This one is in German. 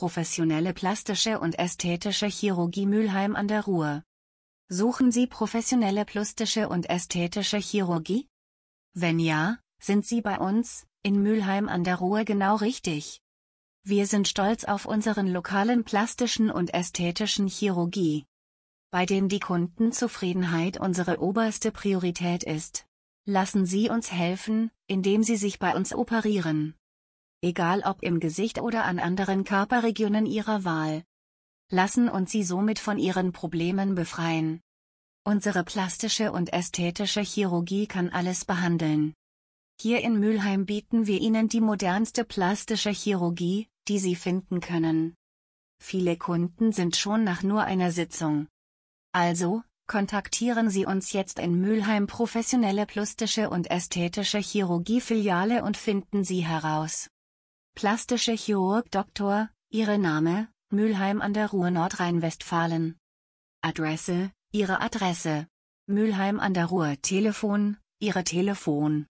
Professionelle Plastische und Ästhetische Chirurgie Mülheim an der Ruhr. Suchen Sie professionelle plastische und ästhetische Chirurgie? Wenn ja, sind Sie bei uns, in Mülheim an der Ruhr genau richtig. Wir sind stolz auf unseren lokalen plastischen und ästhetischen Chirurgie, bei dem die Kundenzufriedenheit unsere oberste Priorität ist. Lassen Sie uns helfen, indem Sie sich bei uns operieren egal ob im Gesicht oder an anderen Körperregionen ihrer Wahl. Lassen uns sie somit von ihren Problemen befreien. Unsere plastische und ästhetische Chirurgie kann alles behandeln. Hier in Mülheim bieten wir Ihnen die modernste plastische Chirurgie, die Sie finden können. Viele Kunden sind schon nach nur einer Sitzung. Also, kontaktieren Sie uns jetzt in Mülheim Professionelle Plastische und Ästhetische Chirurgie Filiale und finden Sie heraus, Plastische Chirurg Dr. Ihre Name, Mülheim an der Ruhr Nordrhein-Westfalen. Adresse, Ihre Adresse. Mülheim an der Ruhr Telefon, Ihre Telefon.